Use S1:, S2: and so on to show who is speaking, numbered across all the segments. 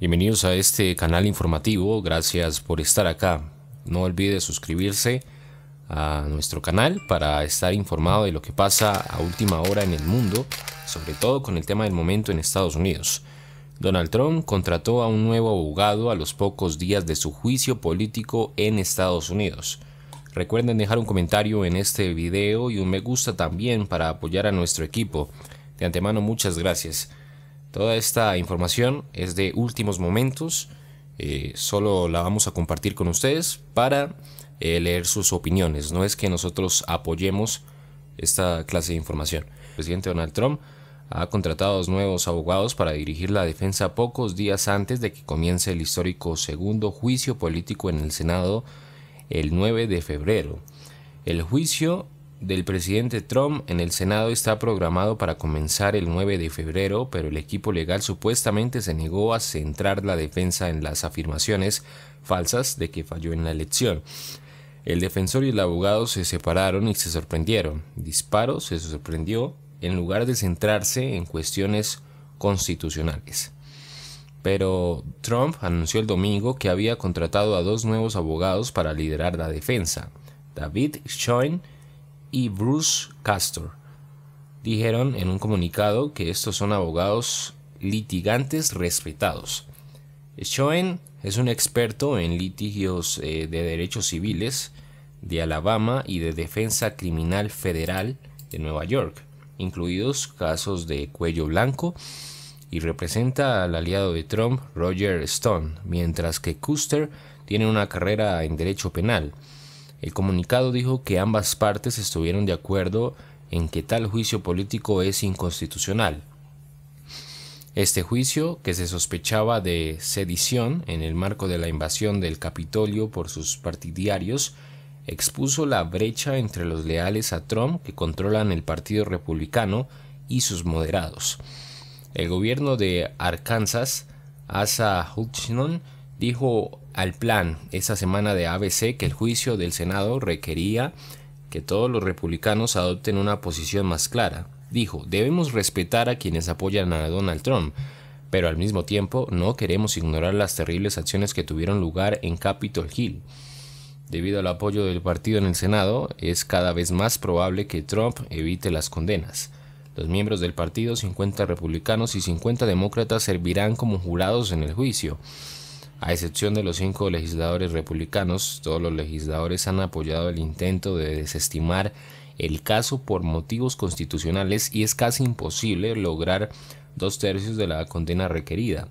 S1: Bienvenidos a este canal informativo, gracias por estar acá. No olvide suscribirse a nuestro canal para estar informado de lo que pasa a última hora en el mundo, sobre todo con el tema del momento en Estados Unidos. Donald Trump contrató a un nuevo abogado a los pocos días de su juicio político en Estados Unidos. Recuerden dejar un comentario en este video y un me gusta también para apoyar a nuestro equipo. De antemano muchas gracias. Toda esta información es de últimos momentos, eh, solo la vamos a compartir con ustedes para eh, leer sus opiniones, no es que nosotros apoyemos esta clase de información. El presidente Donald Trump ha contratado nuevos abogados para dirigir la defensa pocos días antes de que comience el histórico segundo juicio político en el Senado el 9 de febrero. El juicio del presidente Trump en el Senado está programado para comenzar el 9 de febrero, pero el equipo legal supuestamente se negó a centrar la defensa en las afirmaciones falsas de que falló en la elección. El defensor y el abogado se separaron y se sorprendieron. Disparo se sorprendió en lugar de centrarse en cuestiones constitucionales. Pero Trump anunció el domingo que había contratado a dos nuevos abogados para liderar la defensa, David Schoen y Bruce Castor. Dijeron en un comunicado que estos son abogados litigantes respetados. Schoen es un experto en litigios eh, de derechos civiles de Alabama y de defensa criminal federal de Nueva York, incluidos casos de cuello blanco, y representa al aliado de Trump, Roger Stone, mientras que Custer tiene una carrera en derecho penal el comunicado dijo que ambas partes estuvieron de acuerdo en que tal juicio político es inconstitucional. Este juicio, que se sospechaba de sedición en el marco de la invasión del Capitolio por sus partidarios, expuso la brecha entre los leales a Trump que controlan el Partido Republicano y sus moderados. El gobierno de Arkansas, Asa Hutchinson, dijo al plan esa semana de ABC que el juicio del Senado requería que todos los republicanos adopten una posición más clara. Dijo, debemos respetar a quienes apoyan a Donald Trump, pero al mismo tiempo no queremos ignorar las terribles acciones que tuvieron lugar en Capitol Hill. Debido al apoyo del partido en el Senado, es cada vez más probable que Trump evite las condenas. Los miembros del partido, 50 republicanos y 50 demócratas, servirán como jurados en el juicio. A excepción de los cinco legisladores republicanos, todos los legisladores han apoyado el intento de desestimar el caso por motivos constitucionales y es casi imposible lograr dos tercios de la condena requerida.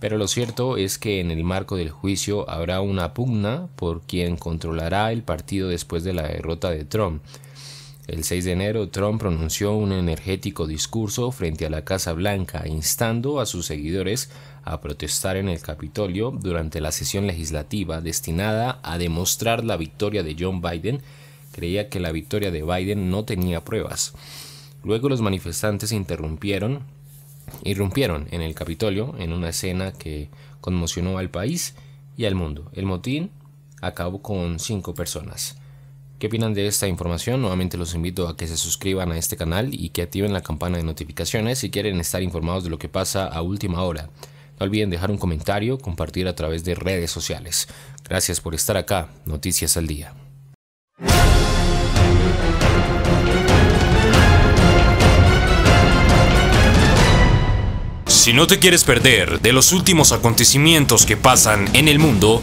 S1: Pero lo cierto es que en el marco del juicio habrá una pugna por quien controlará el partido después de la derrota de Trump. El 6 de enero, Trump pronunció un energético discurso frente a la Casa Blanca, instando a sus seguidores a protestar en el Capitolio durante la sesión legislativa destinada a demostrar la victoria de John Biden. Creía que la victoria de Biden no tenía pruebas. Luego los manifestantes interrumpieron, irrumpieron en el Capitolio en una escena que conmocionó al país y al mundo. El motín acabó con cinco personas. ¿Qué opinan de esta información? Nuevamente los invito a que se suscriban a este canal y que activen la campana de notificaciones si quieren estar informados de lo que pasa a última hora. No olviden dejar un comentario, compartir a través de redes sociales. Gracias por estar acá, Noticias al Día. Si no te quieres perder de los últimos acontecimientos que pasan en el mundo,